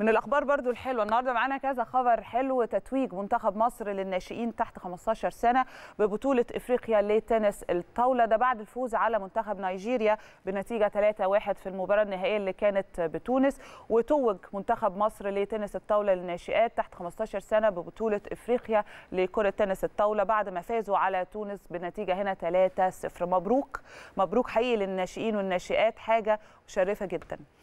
من الاخبار برضو الحلوه النهارده معانا كذا خبر حلو تتويج منتخب مصر للناشئين تحت 15 سنه ببطوله افريقيا لتنس الطاوله ده بعد الفوز على منتخب نيجيريا بنتيجه 3-1 في المباراه النهائيه اللي كانت بتونس وتوج منتخب مصر لتنس الطاوله للناشئات تحت 15 سنه ببطوله افريقيا لكره تنس الطاوله بعد ما فازوا على تونس بنتيجه هنا 3-0 مبروك مبروك حقيقي للناشئين والناشئات حاجه مشرفه جدا